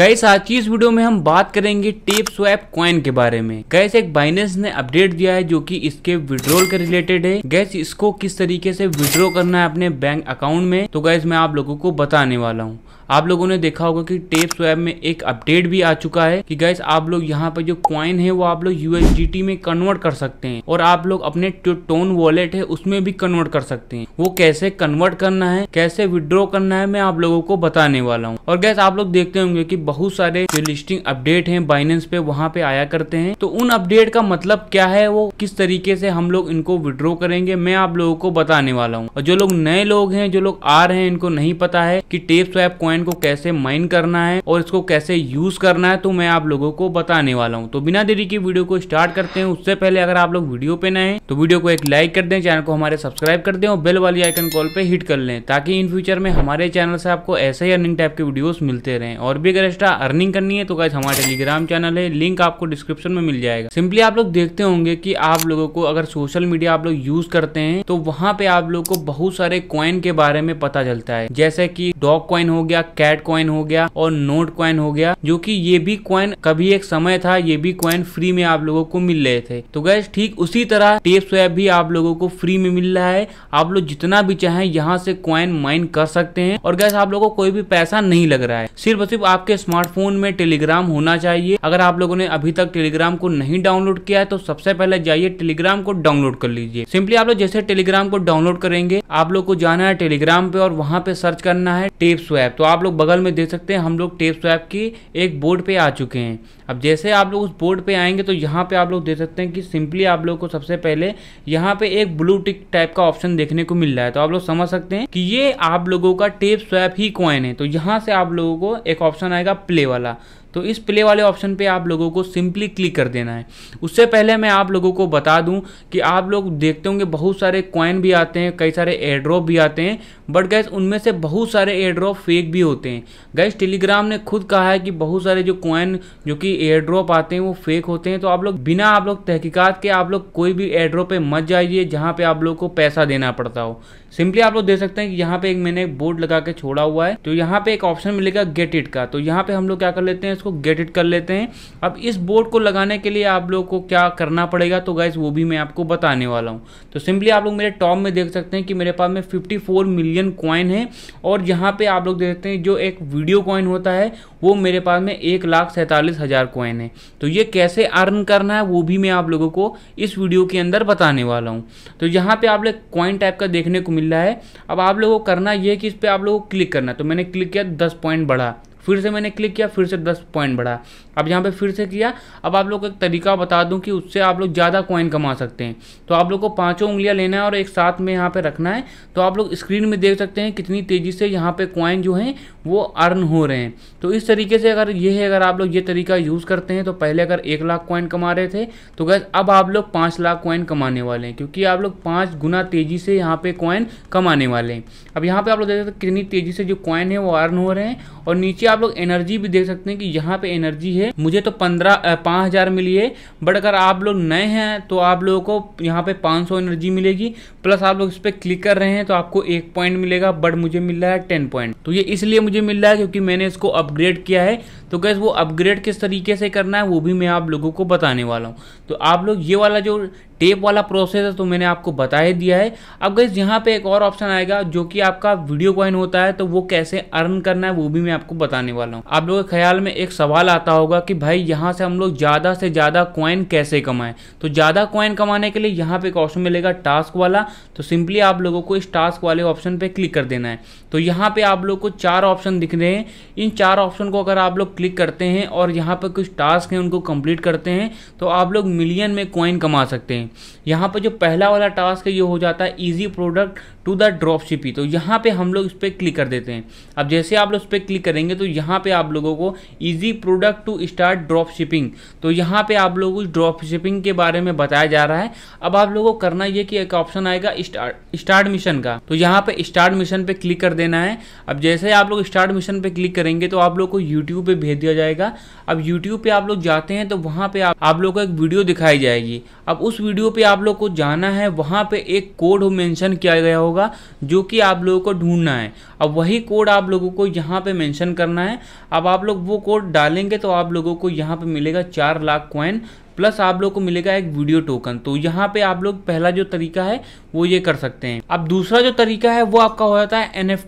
gas आज की इस वीडियो में हम बात करेंगे टेप स्वैप कॉइन के बारे में गैस एक बाइनेंस ने अपडेट दिया है जो कि इसके विड्रॉल के रिलेटेड है गैस इसको किस तरीके से विड्रॉ करना है अपने बैंक अकाउंट में तो गैस मैं आप लोगों को बताने वाला हूँ आप लोगों ने देखा होगा कि टेप स्वैप में एक अपडेट भी आ चुका है कि गैस आप लोग यहाँ पर जो क्वाइन है वो आप लोग यूएसडीटी में कन्वर्ट कर सकते हैं और आप लोग अपने टोन वॉलेट है उसमें भी कन्वर्ट कर सकते हैं वो कैसे कन्वर्ट करना है कैसे विड्रॉ करना है मैं आप लोगों को बताने वाला हूँ और गैस आप लोग देखते होंगे की बहुत सारे जो लिस्टिंग अपडेट है बाइनेंस पे वहाँ पे आया करते हैं तो उन अपडेट का मतलब क्या है वो किस तरीके से हम लोग इनको विड्रॉ करेंगे मैं आप लोगों को बताने वाला हूँ और जो लोग नए लोग हैं जो लोग आ रहे हैं इनको नहीं पता है की टेप स्वैप क्वाइन बिटकॉइन को कैसे माइन करना है और इसको कैसे यूज करना है तो मैं आप लोगों को बताने वाला हूँ तो बिना देरी की वीडियो को स्टार्ट करते हैं उससे पहले अगर आप लोग वीडियो पे नए तो वीडियो को एक लाइक कर दें चैनल को हमारे सब्सक्राइब कर दें और बेल वाली आइकन कॉल पे हिट कर लें ताकि इन फ्यूचर में हमारे चैनल से आपको ऐसे ही अर्निंग टाइप के वीडियो मिलते रहे और भी अगर एक्स्ट्रा अर्निंग करनी है तो गाइज हमारे टेलीग्राम चैनल है लिंक आपको डिस्क्रिप्शन में मिल जाएगा सिंपली आप लोग देखते होंगे की आप लोगों को अगर सोशल मीडिया आप लोग यूज करते हैं तो वहां पे आप लोग को बहुत सारे कॉइन के बारे में पता चलता है जैसे कि डॉग कॉइन हो गया कैट क्वाइन हो गया और नोट क्वाइन हो गया जो कि ये भी क्वाइन कभी एक समय था ये भी क्वाइन फ्री में आप लोगों को मिल रहे थे तो गैस ठीक उसी तरह टेप स्वैप भी आप लोगों को फ्री में मिल रहा है आप लोग जितना भी चाहे यहाँ से क्वाइन माइन कर सकते हैं और गैस आप लोगों को कोई भी पैसा नहीं लग रहा है सिर्फ सिर्फ आपके स्मार्टफोन में टेलीग्राम होना चाहिए अगर आप लोगों ने अभी तक टेलीग्राम को नहीं डाउनलोड किया है तो सबसे पहले जाइए टेलीग्राम को डाउनलोड कर लीजिए सिंपली आप लोग जैसे टेलीग्राम को डाउनलोड करेंगे आप लोग को जाना है टेलीग्राम पे और वहां पे सर्च करना है टेप स्वैप तो आप आप लोग बगल में देख सकते हैं हम लोग टेप स्वैप की एक बोर्ड पे आ चुके हैं अब जैसे आप लोग उस बोर्ड पे आएंगे तो यहाँ पे आप लोग देख सकते हैं कि सिंपली आप लोग को सबसे पहले यहाँ पे एक ब्लू टिक टाइप का ऑप्शन देखने को मिल रहा है तो आप लोग समझ सकते हैं कि ये आप लोगों का टेप स्वैप ही क्वाइन है तो यहाँ से आप लोगों को एक ऑप्शन आएगा प्ले वाला तो इस प्ले वाले ऑप्शन पे आप लोगों को सिंपली क्लिक कर देना है उससे पहले मैं आप लोगों को बता दूं कि आप लोग देखते होंगे बहुत सारे कॉइन भी आते हैं कई सारे एयर ड्रॉप भी आते हैं बट गैस उनमें से बहुत सारे एयड्रॉप फेक भी होते हैं गैस टेलीग्राम ने खुद कहा है कि बहुत सारे जो कॉइन जो कि एयर ड्रॉप आते हैं वो फेक होते हैं तो आप लोग बिना आप लोग तहकीक़त के आप लोग कोई भी एयड्रॉप पर मत जाइए जहाँ पर आप लोग को पैसा देना पड़ता हो सिंपली आप लोग देख सकते हैं कि यहाँ पे एक मैंने एक बोर्ड लगा के छोड़ा हुआ है तो यहाँ पे एक ऑप्शन मिलेगा गेट इट का तो यहाँ पे हम लोग क्या कर लेते हैं इसको गेट इट कर लेते हैं अब इस बोर्ड को लगाने के लिए आप लोग को क्या करना पड़ेगा तो गाइज वो भी मैं आपको बताने वाला हूँ तो सिंपली आप लोग मेरे टॉप में देख सकते हैं कि मेरे पास में फिफ्टी मिलियन कॉइन है और यहाँ पे आप लोग देखते हैं जो एक वीडियो कॉइन होता है वो मेरे पास में एक लाख सैंतालीस हज़ार कोइन है तो ये कैसे अर्न करना है वो भी मैं आप लोगों को इस वीडियो के अंदर बताने वाला हूँ तो यहाँ पे आप लोग कॉइन टाइप का देखने को मिल रहा है अब आप लोगों को करना यह है कि इस पर आप लोगों को क्लिक करना तो मैंने क्लिक किया दस पॉइंट बढ़ा फिर से मैंने क्लिक किया फिर से दस पॉइंट बढ़ा अब यहाँ पे फिर से किया अब आप लोग को एक तरीका बता दूं कि उससे आप लोग ज़्यादा कॉइन कमा सकते हैं तो आप लोग को पांचों उंगलियाँ लेना है और एक साथ में यहाँ पे रखना है तो आप लोग स्क्रीन में देख सकते हैं कितनी तेज़ी से यहाँ पे कॉइन जो हैं वो अर्न हो रहे हैं तो इस तरीके से अगर ये है अगर आप लोग ये तरीका यूज़ करते हैं तो पहले अगर एक लाख कॉइन कमा रहे थे तो गैस अब आप लोग पाँच लाख कॉइन कमाने वाले हैं क्योंकि आप लोग पाँच गुना तेज़ी से यहाँ पे कॉइन कमाने वाले हैं अब यहाँ पर आप लोग देख सकते हैं कितनी तेज़ी से जो कॉइन है वो अर्न हो रहे हैं और नीचे आप लोग एनर्जी भी देख सकते हैं कि यहाँ पर एनर्जी है मुझे तो पंद्रह पाँच हज़ार मिली है बट अगर आप लोग नए हैं तो आप लोगों को यहाँ पे 500 एनर्जी मिलेगी प्लस आप लोग इस पर क्लिक कर रहे हैं तो आपको एक पॉइंट मिलेगा बट मुझे मिल रहा है टेन पॉइंट तो ये इसलिए मुझे मिल रहा है क्योंकि मैंने इसको अपग्रेड किया है तो गैस वो अपग्रेड किस तरीके से करना है वो भी मैं आप लोगों को बताने वाला हूँ तो आप लोग ये वाला जो टेप वाला प्रोसेस है तो मैंने आपको बता ही दिया है अब गैस यहाँ पे एक और ऑप्शन आएगा जो कि आपका वीडियो कॉइन होता है तो वो कैसे अर्न करना है वो भी मैं आपको बताने वाला हूँ आप लोगों के ख्याल में एक सवाल आता होगा कि भाई यहाँ से हम लोग ज़्यादा से ज़्यादा कॉइन कैसे कमाएं तो ज़्यादा कॉइन कमाने के लिए यहाँ पे एक ऑप्शन मिलेगा टास्क वाला तो सिंपली आप लोगों को इस टास्क वाले ऑप्शन पर क्लिक कर देना है तो यहाँ पे आप लोग को चार ऑप्शन दिख रहे हैं इन चार ऑप्शन को अगर आप लोग क्लिक करते हैं और यहाँ पर कुछ टास्क हैं उनको कंप्लीट करते हैं तो आप लोग मिलियन में कॉइन कमा सकते हैं यहाँ पर जो पहला वाला टास्क है ये हो जाता है easy product to the drop shipping तो यहाँ पे हम लोग इस पर क्लिक कर देते हैं अब जैसे आप लोग इस पर क्लिक करेंगे तो यहाँ पे आप लोगों को easy product to start drop shipping तो यहाँ पे आप लोगों को ड्रॉप शिपिंग के बारे में बताया जा रहा है अब आप लोगों को करना ये कि एक ऑप्शन आएगा स्टार्ट मिशन का तो यहाँ पे स्टार्ट मिशन पे क्लिक कर देना है अब जैसे आप लोग स्टार्ट मिशन पे क्लिक करेंगे तो आप लोग को यूट्यूब पे भेज दिया जाएगा अब यूट्यूब पे आप लोग जाते हैं तो वहाँ पे आप लोग को एक वीडियो दिखाई जाएगी अब उस वीडियो पे आप लोग को जाना है वहाँ पे एक कोड मेंशन किया गया होगा जो कि आप लोगों को ढूंढना है अब वही कोड आप लोगों को यहाँ पे मेंशन करना है अब आप लोग वो कोड डालेंगे तो आप लोगों को यहाँ पे मिलेगा चार लाख क्वाइन प्लस आप लोग को मिलेगा एक वीडियो टोकन तो यहाँ पे आप लोग पहला जो तरीका है वो ये कर सकते हैं अब दूसरा जो तरीका है वो आपका हो जाता है एन एफ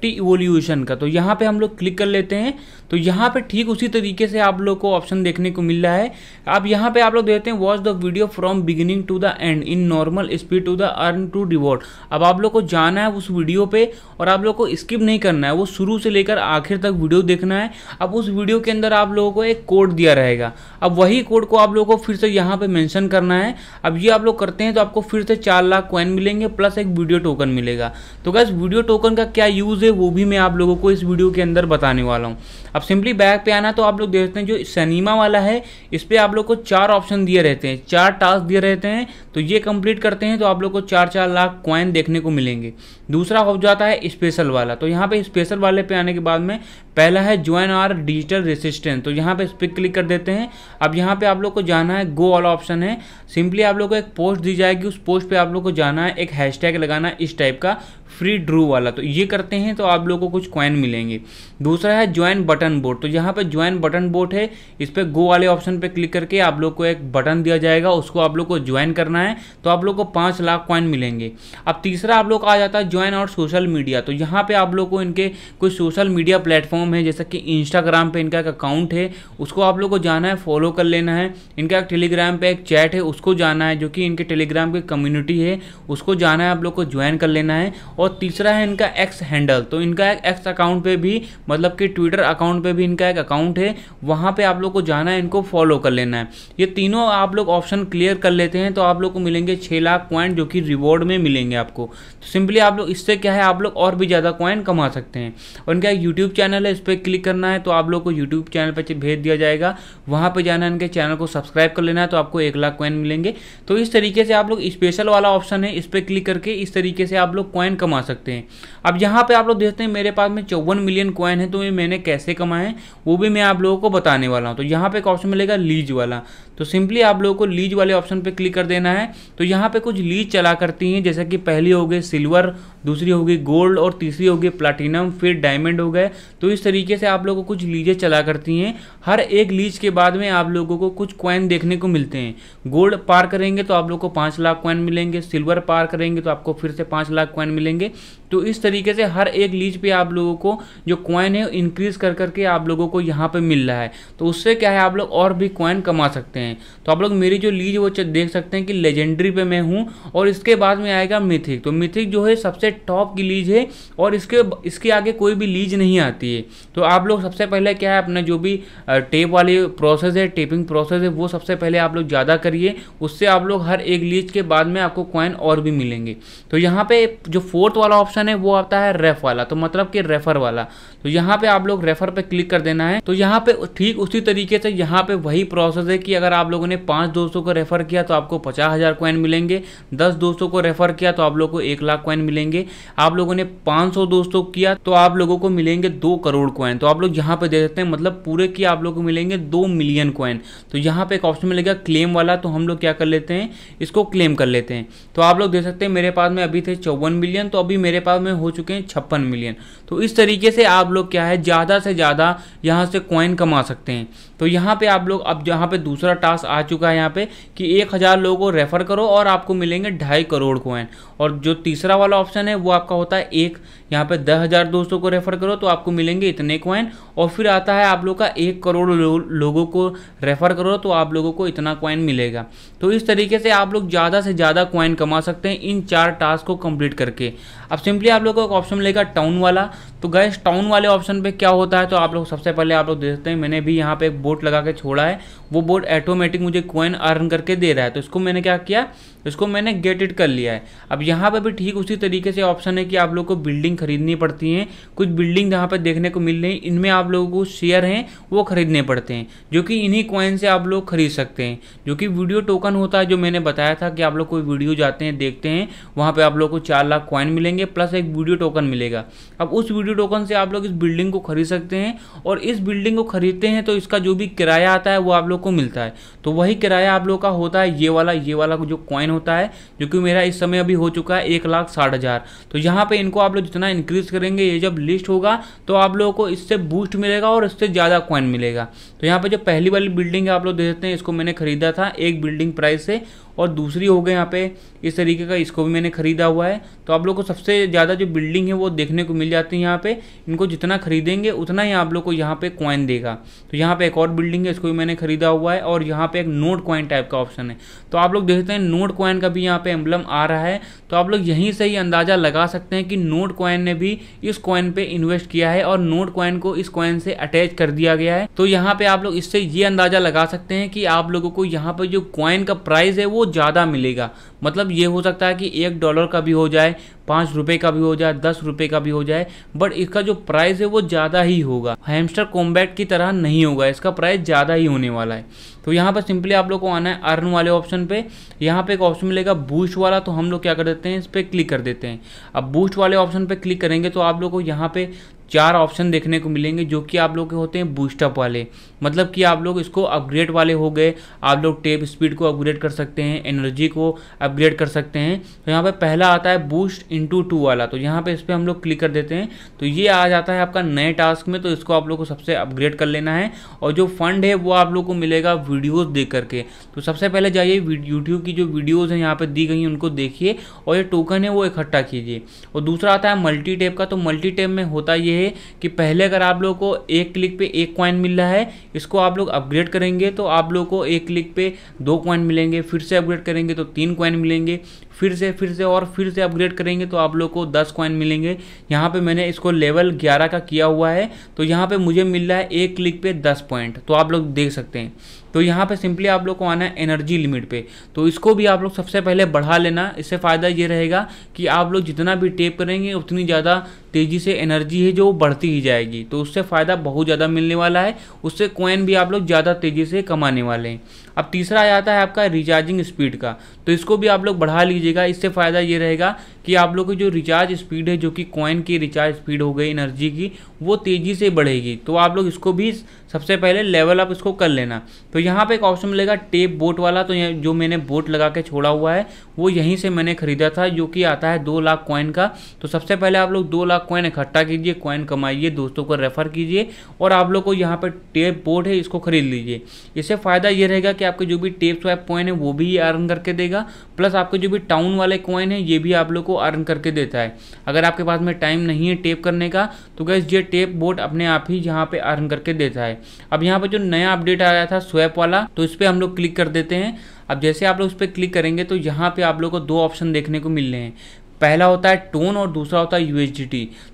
का तो यहाँ पे हम लोग क्लिक कर लेते हैं तो यहाँ पे ठीक उसी तरीके से आप लोग को ऑप्शन देखने को मिल रहा है अब यहाँ पे आप लोग देते हैं watch the video from beginning to the end in normal speed to the earn to reward अब आप लोग को जाना है उस वीडियो पे और आप लोग को स्किप नहीं करना है वो शुरू से लेकर आखिर तक वीडियो देखना है अब उस वीडियो के अंदर आप लोगों को एक कोड दिया रहेगा अब वही कोड को आप लोगों को फिर से यहाँ पे मेंशन करना है अब ये आप लोग करते हैं तो आपको फिर से चार लाख क्वन मिलेंगे प्लस एक वीडियो टोकन मिलेगा तो गैस वीडियो टोकन का क्या यूज़ है वो भी मैं आप लोगों को इस वीडियो के अंदर बताने वाला हूँ अब सिंपली बैक पे आना तो आप लोग देखते हैं जो सनीमा वाला है इस पर आप लोग को चार ऑप्शन दिए रहते हैं चार टास्क दिए रहते हैं तो ये कंप्लीट करते हैं तो आप लोग को चार चार लाख क्वाइन देखने को मिलेंगे दूसरा हो जाता है स्पेशल वाला तो यहाँ पे स्पेशल वाले पे आने के बाद में पहला है ज्वाइन आर डिजिटल रेसिस्टेंट तो यहाँ पे इस पर क्लिक कर देते हैं अब यहाँ पे आप लोग को जाना है गो ऑल ऑप्शन है सिंपली आप लोग को एक पोस्ट दी जाएगी उस पोस्ट पे आप लोग को जाना है एक हैशटैग लगाना है इस टाइप का फ्री ड्रू वाला तो ये करते हैं तो आप लोगों को कुछ क्वाइन मिलेंगे दूसरा है ज्वाइन बटन बोर्ड तो यहाँ पर ज्वाइन बटन बोर्ड है इस पर गो वाले ऑप्शन पर क्लिक करके आप लोग को एक बटन दिया जाएगा उसको आप लोग को ज्वाइन करना है तो आप लोग को पाँच लाख क्वाइन मिलेंगे अब तीसरा आप लोग का आ जाता है ज्वाइन और सोशल मीडिया तो यहाँ पर आप लोग को इनके कुछ सोशल मीडिया प्लेटफॉर्म है जैसा कि इंस्टाग्राम पर इनका एक अकाउंट है उसको आप लोग को जाना है फॉलो कर लेना है इनका एक टेलीग्राम पर एक चैट है उसको जाना है जो कि इनके टेलीग्राम की कम्युनिटी है उसको जाना है आप लोग को ज्वाइन कर लेना है और तीसरा है इनका एक्स हैंडल तो इनका एक एक्स अकाउंट पे भी मतलब कि ट्विटर अकाउंट पे भी इनका एक अकाउंट है वहाँ पे आप लोग को जाना है इनको फॉलो कर लेना है ये तीनों आप लोग ऑप्शन क्लियर कर लेते हैं तो आप लोग को मिलेंगे छः लाख पॉइंट जो कि रिवॉर्ड में मिलेंगे आपको तो सिंपली आप लोग इससे क्या है आप लोग और भी ज़्यादा कॉइन कमा सकते हैं और इनका एक यूट्यूब चैनल है इस पर क्लिक करना है तो आप लोग को यूट्यूब चैनल पर भेज दिया जाएगा वहाँ पर जाना है इनके चैनल को सब्सक्राइब कर लेना है तो आपको एक लाख कॉइन मिलेंगे तो इस तरीके से आप लोग स्पेशल वाला ऑप्शन है इस पर क्लिक करके इस तरीके से आप लोग कॉइन कमा कमा सकते हैं अब यहाँ पे आप लोग देखते हैं मेरे पास में चौवन मिलियन कॉइन है तो ये मैंने कैसे कमाए वो भी मैं आप लोगों को बताने वाला हूँ तो यहाँ पे एक ऑप्शन मिलेगा लीज वाला तो सिंपली आप लोगों को लीज वाले ऑप्शन पे क्लिक कर देना है तो यहाँ पे कुछ लीज चला करती हैं जैसे कि पहली हो गई सिल्वर दूसरी होगी गोल्ड और तीसरी होगी प्लाटिनम फिर डायमंड हो गए तो इस तरीके से आप लोगों को कुछ लीजें चला करती हैं हर एक लीज के बाद में आप लोगों को कुछ क्वाइन देखने को मिलते हैं गोल्ड पार करेंगे तो आप लोग को पाँच लाख क्वाइन मिलेंगे सिल्वर पार करेंगे तो आपको फिर से पाँच लाख क्वाइन मिलेंगे तो इस तरीके से हर एक लीज पे आप लोगों को जो क्वाइन है इंक्रीज कर करके आप लोगों को यहाँ पर मिल रहा है तो उससे क्या है आप लोग और भी क्वाइन कमा सकते हैं हैं तो आप लोग मेरी जो लीज वो देख सकते हैं कि लेजेंडरी पे मैं हूँ और इसके बाद में आएगा मिथिक तो मिथिक जो है सबसे टॉप की लीज है और इसके इसके आगे कोई भी लीज नहीं आती है तो आप लोग सबसे पहले क्या है अपना जो भी टेप वाली प्रोसेस है टेपिंग प्रोसेस है वो सबसे पहले आप लोग ज़्यादा करिए उससे आप लोग हर एक लीज के बाद में आपको कॉइन और भी मिलेंगे तो यहाँ पर जो फोर्थ वाला ऑप्शन है वो आता है रेफ वाला तो मतलब कि रेफर वाला तो यहाँ पे आप लोग रेफर पे क्लिक कर देना है तो यहाँ पे ठीक उसी तरीके से यहाँ पे वही प्रोसेस है कि अगर आप लोगों ने पांच दोस्तों को रेफर किया तो आपको पचास हजार कॉइन मिलेंगे दस दोस्तों को रेफर किया तो आप लोग को एक लाख क्वाइन मिलेंगे आप लोगों ने पांच सौ दोस्तों किया तो आप लोगों को मिलेंगे दो करोड़ क्वाइन तो आप लोग यहाँ पे दे सकते हैं मतलब पूरे की आप लोग को मिलेंगे दो मिलियन क्वाइन तो यहाँ पे एक ऑप्शन मिलेगा क्लेम वाला तो हम लोग क्या कर लेते हैं इसको क्लेम कर लेते हैं तो आप लोग देख सकते हैं मेरे पास में अभी थे चौवन मिलियन तो अभी मेरे पास में हो चुके हैं छप्पन मिलियन तो इस तरीके से आप लोग क्या है ज़्यादा से ज़्यादा यहाँ से कॉइन कमा सकते हैं तो यहाँ पे आप लोग अब यहाँ पे दूसरा टास्क आ चुका है यहाँ पे कि एक हज़ार लोगों को रेफ़र करो और आपको मिलेंगे ढाई करोड़ कॉइन और जो तीसरा वाला ऑप्शन है वो आपका होता है एक यहाँ पे दस हज़ार दोस्तों को रेफ़र करो तो आपको मिलेंगे इतने कॉइन और फिर आता है आप लोग का एक करोड़ लो, लोगों को रेफ़र करो तो आप लोगों को इतना कॉइन मिलेगा तो इस तरीके से आप लोग ज़्यादा से ज़्यादा कॉइन कमा सकते हैं इन चार टास्क को कंप्लीट करके अब सिंपली आप लोग को एक ऑप्शन मिलेगा टाउन वाला तो गैस टाउन वाला वाले ऑप्शन पे क्या होता है तो आप लोग सबसे पहले आप लोग देख सकते हैं मैंने भी यहाँ पे एक बोट लगा के छोड़ा है वो बोट ऑटोमेटिक मुझे कॉइन अर्न करके दे रहा है तो इसको मैंने क्या किया इसको मैंने गेट इट कर लिया है अब यहाँ पे भी ठीक उसी तरीके से ऑप्शन है कि आप लोग को बिल्डिंग खरीदनी पड़ती हैं कुछ बिल्डिंग जहाँ पर देखने को मिल रही है इनमें आप लोगों को शेयर हैं वो खरीदने पड़ते हैं जो कि इन्हीं कॉइन से आप लोग खरीद सकते हैं जो कि वीडियो टोकन होता है जो मैंने बताया था कि आप लोग कोई वीडियो जाते हैं देखते हैं वहाँ पर आप लोग को चार लाख कॉइन मिलेंगे प्लस एक वीडियो टोकन मिलेगा अब उस वीडियो टोकन से आप लोग इस बिल्डिंग को खरीद सकते हैं और इस बिल्डिंग को खरीदते हैं तो इसका जो भी किराया आता है वो आप लोग को मिलता है तो वही किराया आप लोग का होता है ये वाला ये वाला जो कॉइन होता है जो कि मेरा इस समय अभी हो चुका है एक लाख साठ हज़ार तो यहाँ पे इनको आप लोग जितना इंक्रीज करेंगे ये जब लिस्ट होगा तो आप लोगों को इससे बूस्ट मिलेगा और इससे ज़्यादा कॉइन मिलेगा तो यहाँ पर जो पहली वाली बिल्डिंग है आप लोग देखते हैं इसको मैंने खरीदा था एक बिल्डिंग प्राइस से और दूसरी हो गई यहाँ पे इस तरीके का इसको भी मैंने ख़रीदा हुआ है तो आप लोग को सबसे ज़्यादा जो बिल्डिंग है वो देखने को मिल जाती है यहाँ पे इनको जितना खरीदेंगे उतना ही आप लोग को यहाँ पे कॉइन देगा तो यहाँ पे एक और बिल्डिंग है इसको भी मैंने खरीदा हुआ है और यहाँ पे एक नोट कॉइन टाइप का ऑप्शन है तो आप लोग देखते हैं नोट कॉइन का भी यहाँ पे एम्बलम आ रहा है तो आप लोग यहीं से ही अंदाज़ा लगा सकते हैं कि नोट कॉइन ने भी इस कॉइन पे इन्वेस्ट किया है और नोट कॉइन को इस कॉइन से अटैच कर दिया गया है तो यहाँ पे आप लोग इससे ये अंदाज़ा लगा सकते हैं कि आप लोगों को यहाँ पे जो कॉइन का प्राइस है वो वो ज़्यादा मिलेगा मतलब ये हो सकता है कि एक डॉलर का भी हो जाए पाँच रुपये का भी हो जाए दस रुपये का भी हो जाए बट इसका जो प्राइस है वो ज़्यादा ही होगा हेमस्टर कॉम्बैट की तरह नहीं होगा इसका प्राइस ज़्यादा ही होने वाला है तो यहाँ पर सिंपली आप लोग को आना है अर्न वाले ऑप्शन पे यहाँ पे एक ऑप्शन मिलेगा बूस्ट वाला तो हम लोग क्या कर देते हैं इस पर क्लिक कर देते हैं अब बूस्ट वाले ऑप्शन पर क्लिक करेंगे तो आप लोग को यहाँ पे चार ऑप्शन देखने को मिलेंगे जो कि आप लोग के होते हैं बूस्टअप वाले मतलब कि आप लोग इसको अपग्रेड वाले हो गए आप लोग टेप स्पीड को अपग्रेड कर सकते हैं एनर्जी को अपग्रेड कर सकते हैं तो यहाँ पर पहला आता है बूस्ट इंटू टू वाला तो यहाँ पर इस पर हम लोग क्लिक कर देते हैं तो ये आ जाता है आपका नए टास्क में तो इसको आप लोग को सबसे अपग्रेड कर लेना है और जो फंड है वो आप लोग को मिलेगा वीडियोज़ देख करके तो सबसे पहले जाइए यूट्यूब की जो वीडियोज़ हैं यहाँ पर दी गई उनको देखिए और ये टोकन है वो इकट्ठा कीजिए और दूसरा आता है मल्टी टेप का तो मल्टी टेप में होता ये ये कि पहले अगर आप लोगों को एक क्लिक पे एक कॉइन मिल रहा है इसको आप लोग अपग्रेड करेंगे तो आप लोग को एक क्लिक पे दो कॉइन मिलेंगे फिर से अपग्रेड करेंगे तो तीन कॉइन मिलेंगे फिर से फिर से और फिर से अपग्रेड करेंगे तो आप लोग को दस कॉइन मिलेंगे यहाँ पे मैंने इसको लेवल ग्यारह का किया हुआ है तो यहाँ पे मुझे मिल रहा है एक क्लिक पे दस पॉइंट तो आप लोग देख सकते हैं तो यहाँ पे सिंपली आप लोग को आना है एनर्जी लिमिट पे तो इसको भी आप लोग सबसे पहले बढ़ा लेना इससे फ़ायदा ये रहेगा कि आप लोग जितना भी टेप करेंगे उतनी ज़्यादा तेज़ी से एनर्जी है जो बढ़ती ही जाएगी तो उससे फ़ायदा बहुत ज़्यादा मिलने वाला है उससे कोइन भी आप लोग ज़्यादा तेज़ी से कमाने वाले हैं अब तीसरा आता है आपका रिचार्जिंग स्पीड का तो इसको भी आप लोग बढ़ा लीजिएगा इससे फ़ायदा ये रहेगा कि आप लोग की जो रिचार्ज स्पीड है जो कि कॉइन की रिचार्ज स्पीड हो गई एनर्जी की वो तेज़ी से बढ़ेगी तो आप लोग इसको भी सबसे पहले लेवल अप इसको कर लेना तो यहाँ पे एक ऑप्शन मिलेगा टेप बोट वाला तो जो मैंने बोट लगा के छोड़ा हुआ है वो यहीं से मैंने खरीदा था जो कि आता है दो लाख कॉइन का तो सबसे पहले आप लोग दो लाख कॉइन इकट्ठा कीजिए कॉइन कमाइए दोस्तों को रेफर कीजिए और आप लोग को यहाँ पर टेप बोट है इसको खरीद लीजिए इससे फ़ायदा ये रहेगा कि आपके जो भी टेप स्वाइप कॉइन है वो भी अर्न करके देगा प्लस आपके जो भी टाउन वाले कॉइन है ये भी आप लोग को अर्न करके देता है अगर आपके पास में टाइम नहीं है टेप करने का तो गैस ये टेप बोट अपने आप ही यहाँ पे अर्न करके देता है अब यहाँ पे जो नया अपडेट आया था स्वैप वाला तो इस पर हम लोग क्लिक कर देते हैं अब जैसे आप लोग उस पर क्लिक करेंगे तो यहाँ पे आप लोग को दो ऑप्शन देखने को मिल रहे हैं पहला होता है टोन और दूसरा होता है यू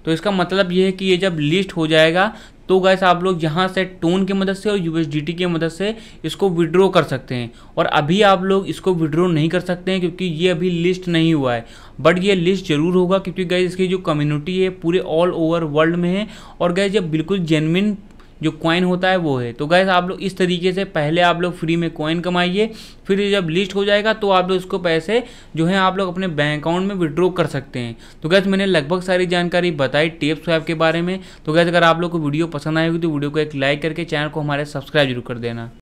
तो इसका मतलब ये है कि ये जब लिस्ट हो जाएगा तो गैस आप लोग यहाँ से टोन की मदद से और यूएसडीटी की मदद से इसको विड्रॉ कर सकते हैं और अभी आप लोग इसको विड्रॉ नहीं कर सकते हैं क्योंकि ये अभी लिस्ट नहीं हुआ है बट ये लिस्ट ज़रूर होगा क्योंकि गैस इसकी जो कम्युनिटी है पूरे ऑल ओवर वर्ल्ड में है और गैस ये बिल्कुल जेनविन जो कॉइन होता है वो है तो गैस आप लोग इस तरीके से पहले आप लोग फ्री में कॉइन कमाइए फिर जब लिस्ट हो जाएगा तो आप लोग इसको पैसे जो है आप लोग अपने बैंक अकाउंट में विड्रॉ कर सकते हैं तो गैस मैंने लगभग सारी जानकारी बताई टेप स्वैप के बारे में तो गैस अगर आप लोग को वीडियो पसंद आएगी तो वीडियो को एक लाइक करके चैनल को हमारे सब्सक्राइब जरूर कर देना